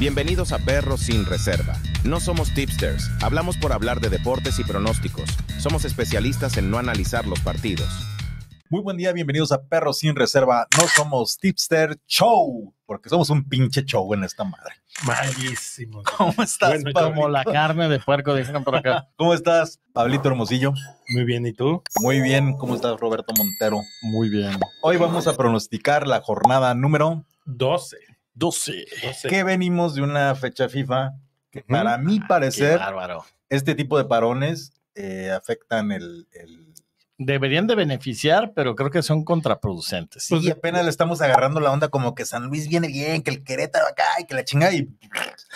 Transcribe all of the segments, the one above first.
Bienvenidos a Perros sin Reserva. No somos tipsters, hablamos por hablar de deportes y pronósticos. Somos especialistas en no analizar los partidos. Muy buen día, bienvenidos a Perros sin Reserva. No somos tipster show, porque somos un pinche show en esta madre. Malísimo. ¿Cómo estás, Como la carne de puerco, dijeron por acá. ¿Cómo estás, Pablito Hermosillo? Muy bien, ¿y tú? Muy bien, ¿cómo estás, Roberto Montero? Muy bien. Hoy vamos a pronosticar la jornada número 12. 12. Que venimos de una fecha FIFA que para mí mi ah, parecer, este tipo de parones eh, afectan el, Deberían de beneficiar, pero creo que son contraproducentes. y pues apenas le estamos agarrando la onda como que San Luis viene bien, que el Querétaro acá y que la chinga y...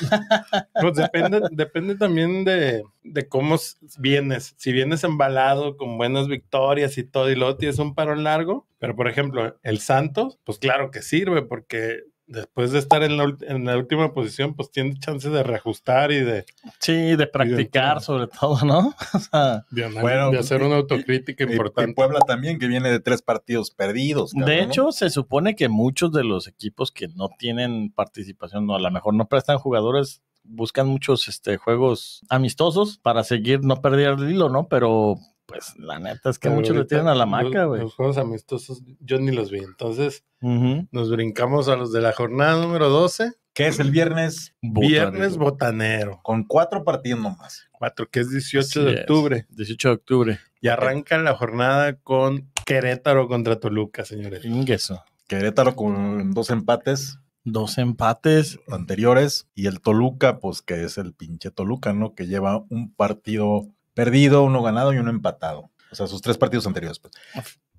pues depende, también de, de, cómo vienes. Si vienes embalado con buenas victorias y todo y luego es un parón largo, pero por ejemplo el Santos, pues claro que sirve porque después de estar en la, en la, última posición, pues tiene chance de reajustar y de... Sí, de practicar sobre todo, ¿no? O sea, de, hacer una autocrítica importante. Y Puebla también, que viene de tres partidos perdidos. de hecho, se supone que muchos de los equipos que no tienen participación, o a lo mejor no prestan jugadores, buscan muchos este, juegos amistosos para seguir, no perder el hilo, ¿no? Pero pues la neta es que muchos le tienen a la maca, güey. Los, juegos amistosos yo ni los vi. Entonces nos brincamos a los de la jornada número 12. Que es el viernes Viernes botanero. Con cuatro partidos nomás. Cuatro, que es 18 de octubre. 18 de octubre. Y arranca la jornada con Querétaro contra Toluca, señores. Ingueso. Querétaro con dos empates. Dos empates anteriores. Y el Toluca, pues que es el pinche Toluca, ¿no? Que lleva un partido perdido, uno ganado y uno empatado. O sea, sus tres partidos anteriores. Pues.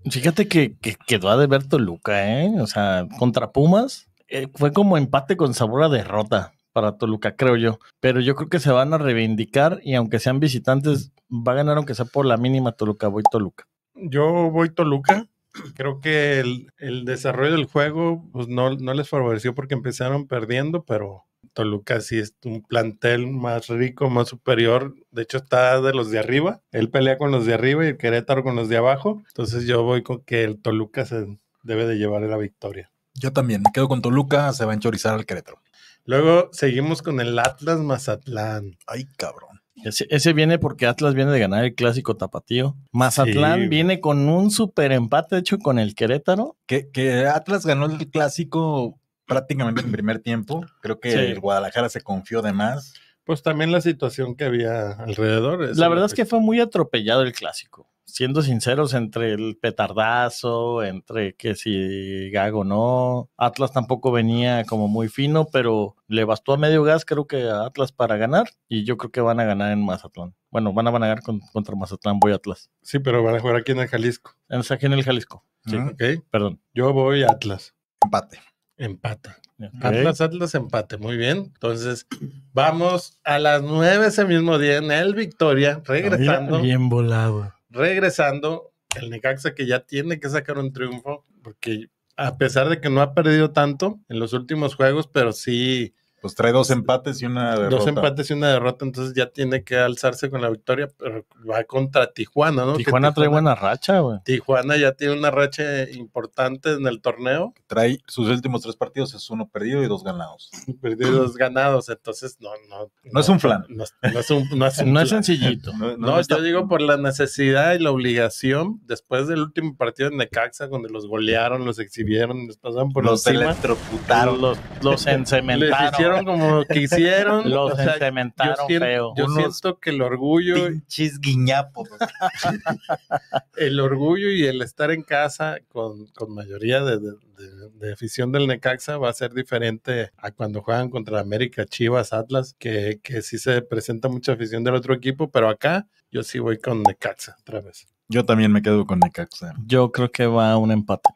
Fíjate que, quedó a deber Toluca, ¿eh? O sea, contra Pumas eh, fue como empate con sabor a derrota para Toluca, creo yo. Pero yo creo que se van a reivindicar y aunque sean visitantes, va a ganar aunque sea por la mínima Toluca. Voy Toluca. Yo voy Toluca. Creo que el, desarrollo del juego pues no les favoreció porque empezaron perdiendo, pero Toluca sí es un plantel más rico, más superior. De hecho, está de los de arriba. Él pelea con los de arriba y el Querétaro con los de abajo. Entonces yo voy con que el Toluca se debe de llevar la victoria. Yo también, me quedo con Toluca, se va a enchorizar al Querétaro. Luego seguimos con el Atlas Mazatlán. Ay, cabrón. Ese, viene porque Atlas viene de ganar el clásico tapatío. Mazatlán viene con un super empate hecho con el Querétaro. Que, que, Atlas ganó el clásico prácticamente en primer tiempo. Creo que el Guadalajara se confió de más. Pues también la situación que había alrededor. La verdad es que fue muy atropellado el clásico. Siendo sinceros, entre el petardazo, entre que si Gago no, Atlas tampoco venía como muy fino, pero le bastó a medio gas creo que a Atlas para ganar y yo creo que van a ganar en Mazatlán. Bueno, van a ganar contra Mazatlán, voy a Atlas. Sí, pero van a jugar aquí en el Jalisco. en aquí en el Jalisco. Sí. ok. Perdón. Yo voy a Atlas. Empate. Empata. Atlas, Atlas, empate. Muy bien. Entonces, vamos a las nueve ese mismo día en el Victoria, ah, regresando. bien volado. Regresando, el Necaxa que ya tiene que sacar un triunfo, porque a pesar de que no ha perdido tanto en los últimos juegos, pero sí pues trae dos este, empates y una derrota. Dos empates y una derrota, entonces ya tiene que alzarse con la victoria, pero va contra Tijuana, ¿no? Tijuana, trae buena racha, güey. Tijuana ya tiene una racha importante en el torneo. Trae sus últimos tres partidos, es uno perdido y dos ganados. Perdido y dos ganados, entonces no, no. No, es un flan. No, es, un, no sencillito. No, yo digo por la necesidad y la obligación, después del último partido en Necaxa, donde los golearon, los exhibieron, les pasaron por los encima, electrocutaron. Los, los encementaron como quisieron. Los cementaron yo siento, Yo siento que el orgullo. el orgullo y el estar en casa con, con mayoría de, de, afición del Necaxa va a ser diferente a cuando juegan contra América, Chivas, Atlas, que, que sí se presenta mucha afición del otro equipo, pero acá yo sí voy con Necaxa otra vez. Yo también me quedo con Necaxa. Yo creo que va a un empate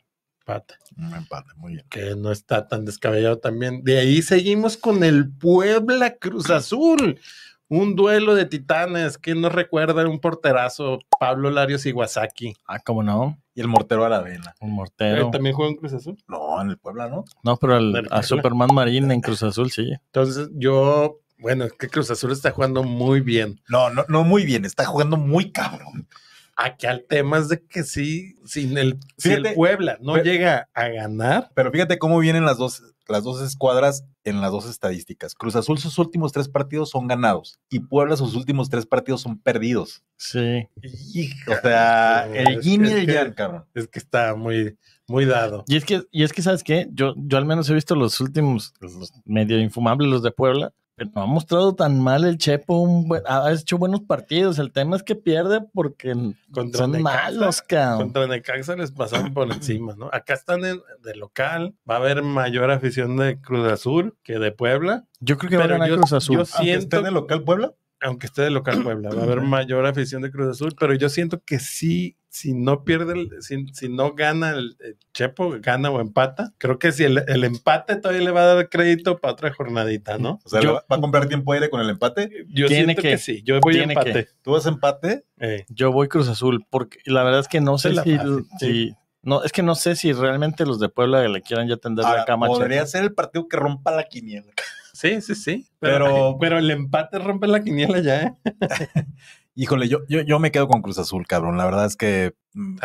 empate. Un empate, muy bien. Que no está tan descabellado también. De ahí seguimos con el Puebla Cruz Azul. Un duelo de titanes que nos recuerda un porterazo, Pablo Larios Iwasaki. Ah, cómo no. Y el mortero Aravena. Un mortero. Eh, ¿También juega en Cruz Azul? No, en el Puebla, ¿no? No, pero a Superman Marine en Cruz Azul, sí. Entonces, yo bueno, es que Cruz Azul está jugando muy bien. No, no, no muy bien, está jugando muy cabrón. Aquí al tema es de que sí, sin el, si Puebla no llega a ganar. Pero fíjate cómo vienen las dos, las dos escuadras en las dos estadísticas. Cruz Azul, sus últimos tres partidos son ganados y Puebla, sus últimos tres partidos son perdidos. Sí. o sea, el Jimmy el cabrón. Es que está muy, muy dado. Y es que, y es que ¿sabes qué? Yo, yo al menos he visto los últimos, los medio infumables, los de Puebla no ha mostrado tan mal el Chepo, ha hecho buenos partidos. El tema es que pierde porque contra son malos, cabrón. Contra Necaxa les pasaron por encima, ¿no? Acá están de local, va a haber mayor afición de Cruz Azul que de Puebla. Yo creo que van a Cruz Azul. Yo siento... en local Puebla? aunque esté de local Puebla, va a haber mayor afición de Cruz Azul, pero yo siento que sí, si no pierde, el, si, no gana el, Chepo, gana o empata, creo que si el, empate todavía le va a dar crédito para otra jornadita, ¿no? O sea, ¿va a comprar tiempo aire con el empate? Yo tiene siento que, sí, yo voy ¿Tú vas empate? Eh. Yo voy Cruz Azul, porque la verdad es que no sé si, No, es que no sé si realmente los de Puebla le quieran ya tender la ah, cama. Podría ser el partido que rompa la quiniela. Sí, sí, sí. Pero, pero, el empate rompe la quiniela ya, ¿eh? híjole, yo, yo, yo me quedo con Cruz Azul, cabrón. La verdad es que. Mm,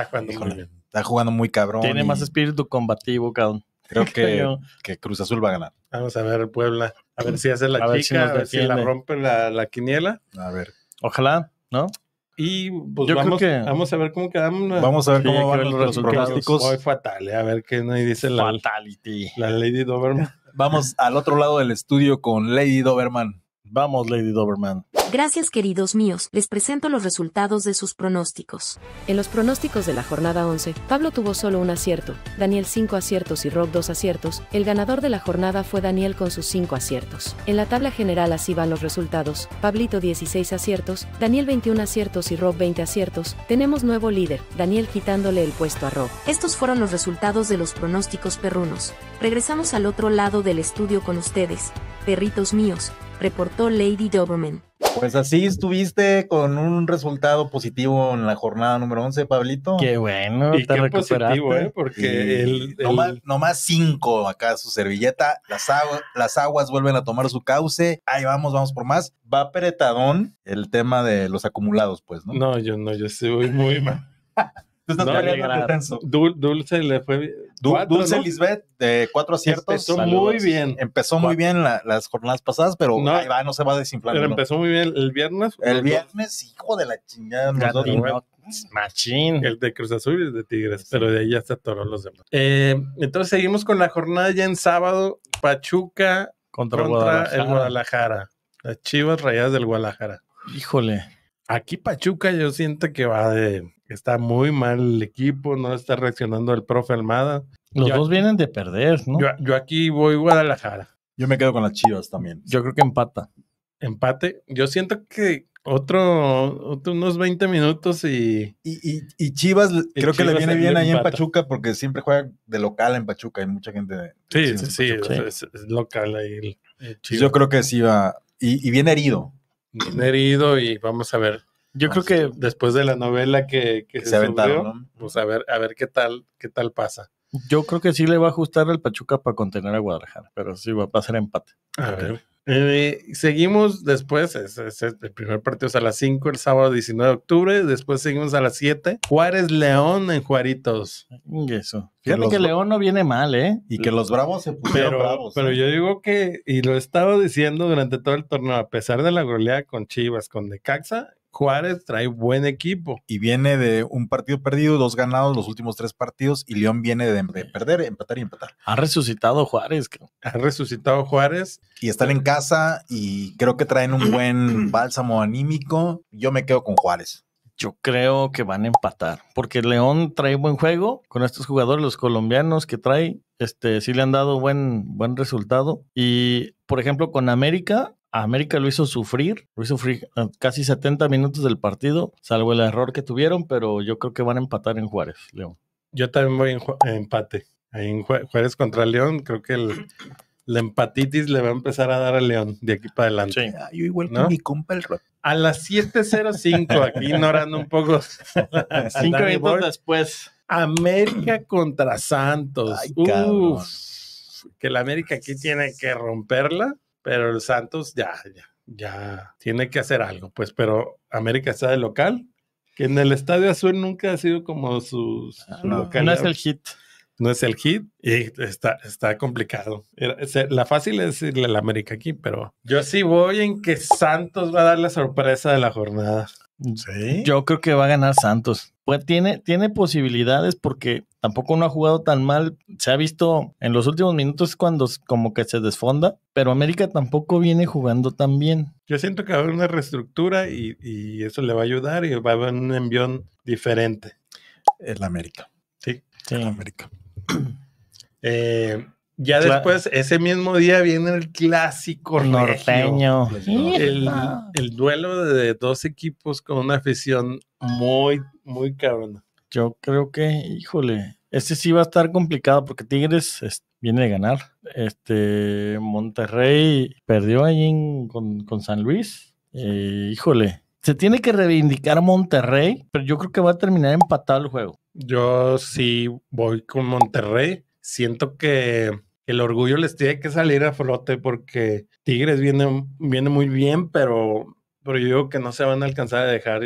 está jugando muy cabrón. Tiene más espíritu combativo, cabrón. Creo que, que, Cruz Azul va a ganar. Vamos a ver, Puebla. A ver si hace la chica, a ver si la rompe la, quiniela. A ver. Ojalá, ¿no? Y pues vamos, que... vamos a ver cómo quedamos. Vamos a ver cómo van los, resultados. Hoy fatal, ¿eh? a ver qué nos dice la, la Lady Doberman. Vamos al otro lado del estudio con Lady Doberman. Vamos, Lady Doberman. Gracias queridos míos, les presento los resultados de sus pronósticos. En los pronósticos de la jornada 11, Pablo tuvo solo un acierto, Daniel 5 aciertos y Rob 2 aciertos, el ganador de la jornada fue Daniel con sus 5 aciertos. En la tabla general así van los resultados, Pablito 16 aciertos, Daniel 21 aciertos y Rob 20 aciertos, tenemos nuevo líder, Daniel quitándole el puesto a Rob. Estos fueron los resultados de los pronósticos perrunos. Regresamos al otro lado del estudio con ustedes, perritos míos, reportó Lady Doberman. Pues así estuviste con un resultado positivo en la jornada número 11, Pablito. Qué bueno, y te qué positivo, ¿eh? Porque Nomás, cinco acá su servilleta. Las, aguas vuelven a tomar su cauce. Ahí vamos, vamos por más. Va apretadón el tema de los acumulados, pues, ¿no? No, yo no, yo estoy muy mal. Dulce le fue Dulce Lisbeth, de cuatro aciertos. Empezó muy bien. Empezó muy bien las jornadas pasadas, pero no, se va a desinflar. empezó muy bien el viernes. El viernes, hijo de la chingada. El de Cruz Azul y el de Tigres, pero de ahí ya se los demás. Eh, entonces seguimos con la jornada ya en sábado. Pachuca contra, el Guadalajara. Las chivas rayadas del Guadalajara. Híjole. Aquí Pachuca yo siento que va de... Está muy mal el equipo, no está reaccionando el profe Almada. Los dos vienen de perder, ¿no? Yo, aquí voy Guadalajara. Yo me quedo con las Chivas también. Yo creo que empata. Empate. Yo siento que otro, unos 20 minutos y... Y, y, Chivas creo que le viene bien ahí en Pachuca porque siempre juega de local en Pachuca. Hay mucha gente de... Sí, sí, sí, es, local ahí. Pues yo creo que sí va... Y, y viene herido herido y vamos a ver. Yo creo que después de la novela que, se, aventaron, pues, a ver, a ver qué tal, qué tal pasa. Yo creo que sí le va a ajustar el Pachuca para contener a Guadalajara, pero sí va, a pasar empate. Eh, seguimos después, es, el primer partido es a las 5 el sábado 19 de octubre, después seguimos a las 7. Juárez León en Juaritos. eso. Fíjate que, León no viene mal, ¿eh? Y que los Bravos se pusieron bravos. Pero ¿eh? yo digo que, y lo estaba diciendo durante todo el torneo, a pesar de la goleada con Chivas, con Necaxa, Juárez trae buen equipo. Y viene de un partido perdido, dos ganados los últimos tres partidos, y León viene de, perder, empatar y empatar. Ha resucitado Juárez. Creo. Ha resucitado Juárez. Y están en casa y creo que traen un buen bálsamo anímico. Yo me quedo con Juárez. Yo creo que van a empatar, porque León trae buen juego con estos jugadores, los colombianos que trae, este, sí le han dado buen, buen resultado. Y, por ejemplo, con América, América lo hizo sufrir, lo hizo sufrir ah, casi 70 minutos del partido, salvo el error que tuvieron, pero yo creo que van a empatar en Juárez, León. Yo también voy en, eh, empate. en Juárez contra León, creo que el, la empatitis le va a empezar a dar a León de aquí para adelante. Sí. yo igual ¿no? el A las 7.05, aquí ignorando un poco. Cinco minutos después. América contra Santos. que la América aquí tiene que romperla pero el Santos ya, ya, ya tiene que hacer algo, pues, pero América está de local, que en el Estadio Azul nunca ha sido como ah, su, no, local. No es el hit. No es el hit y está, está complicado. La fácil es decirle al América aquí, pero yo sí voy en que Santos va a dar la sorpresa de la jornada. Yo creo que va a ganar Santos. Pues tiene, tiene posibilidades porque tampoco no ha jugado tan mal. Se ha visto en los últimos minutos cuando como que se desfonda, pero América tampoco viene jugando tan bien. Yo siento que va a haber una reestructura y, eso le va a ayudar y va a haber un envión diferente. El América. Sí. sí. América. Eh, ya después, ese mismo día viene el clásico norteño. el, duelo de dos equipos con una afición muy, muy cabrón. Yo creo que, híjole, este sí va a estar complicado porque Tigres viene de ganar. Este Monterrey perdió ahí con, San Luis. Eh, híjole, se tiene que reivindicar Monterrey, pero yo creo que va a terminar empatado el juego. Yo sí voy con Monterrey. Siento que el orgullo les tiene que salir a flote porque Tigres viene, viene muy bien, pero, pero yo digo que no se van a alcanzar a dejar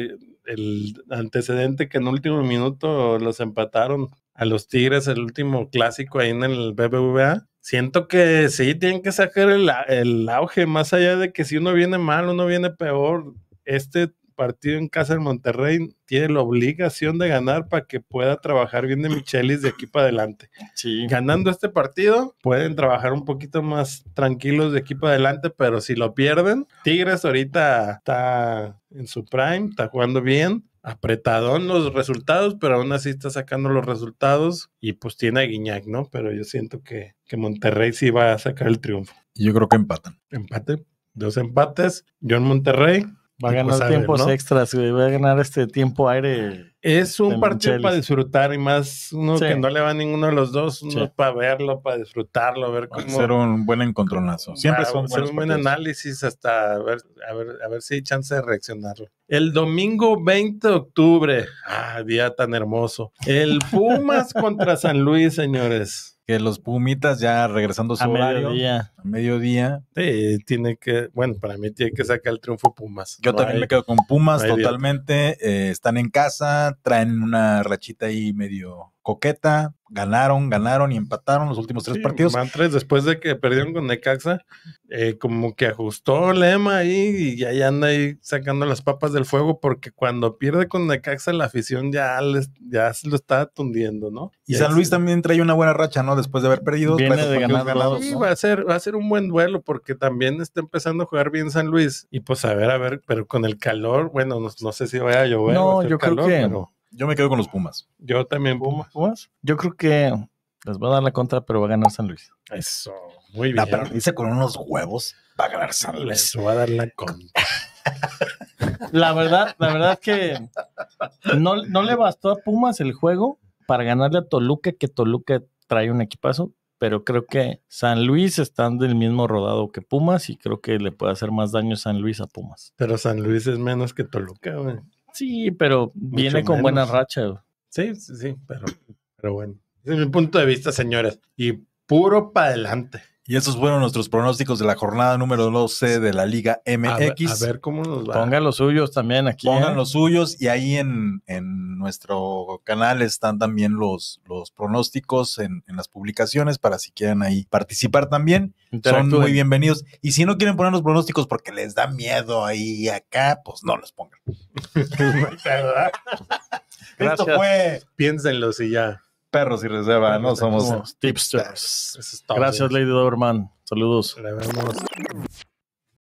el antecedente que en último minuto los empataron a los Tigres, el último clásico ahí en el BBVA. Siento que sí, tienen que sacar el, el auge, más allá de que si uno viene mal, uno viene peor. Este partido en casa en Monterrey tiene la obligación de ganar para que pueda trabajar bien de Michelis de aquí para adelante. Sí. Ganando este partido, pueden trabajar un poquito más tranquilos de equipo adelante, pero si lo pierden, Tigres ahorita está en su prime, está jugando bien apretadón los resultados, pero aún así está sacando los resultados y pues tiene a Guiñac, ¿no? Pero yo siento que, que Monterrey sí va a sacar el triunfo. Yo creo que empatan. Empate, dos empates, yo en Monterrey, Va a pues, ganar tiempos extras, güey. Va a ganar este tiempo aire. Es un partido para disfrutar y más uno que no le va a ninguno de los dos, uno para verlo, para disfrutarlo, ver cómo. Ser un buen encontronazo. Siempre son ser un buen análisis hasta ver, a ver, a ver si hay chance de reaccionarlo. El domingo 20 de octubre. Ah, día tan hermoso. El Pumas contra San Luis, señores. Que los Pumitas ya regresando a su Mediodía. A mediodía. Sí, tiene que, bueno, para mí tiene que sacar el triunfo Pumas. Yo también me quedo con Pumas totalmente. Eh, están en casa, traen una rachita ahí medio coqueta, ganaron, ganaron y empataron los últimos tres partidos. Mantres, después de que perdieron con Necaxa, eh, como que ajustó Lema ahí y ahí anda ahí sacando las papas del fuego, porque cuando pierde con Necaxa, la afición ya, les, ya se lo está tundiendo, ¿no? Y, San Luis también trae una buena racha, ¿no? Después de haber perdido, de ganar Sí, va, a ser, va a ser un buen duelo, porque también está empezando a jugar bien San Luis. Y pues a ver, a ver, pero con el calor, bueno, no, sé si vaya a llover. No, yo creo que. Yo me quedo con los Pumas. Yo también Pumas. ¿Pumas? Yo creo que les va a dar la contra, pero va a ganar San Luis. Eso, muy bien. La con unos huevos va a ganar San Luis. Les va a dar la contra. La verdad, la verdad que no, no le bastó a Pumas el juego para ganarle a Toluca, que Toluca trae un equipazo, pero creo que San Luis está del mismo rodado que Pumas y creo que le puede hacer más daño San Luis a Pumas. Pero San Luis es menos que Toluca, güey. Sí, pero viene con buena racha. Sí, sí, sí, pero, pero bueno. Desde mi punto de vista, señores, y puro para adelante. Y esos fueron nuestros pronósticos de la jornada número 12 de la Liga MX. A ver, cómo nos va. Pongan los suyos también aquí. Pongan ¿eh? los suyos y ahí en, nuestro canal están también los, los pronósticos en, en, las publicaciones para si quieren ahí participar también. Son muy bienvenidos. Y si no quieren poner los pronósticos porque les da miedo ahí acá, pues no los pongan. Pues, Esto fue. Piénsenlos y ya perros y reserva, no somos tipsters. Gracias, Lady Doberman. Saludos. Le vemos.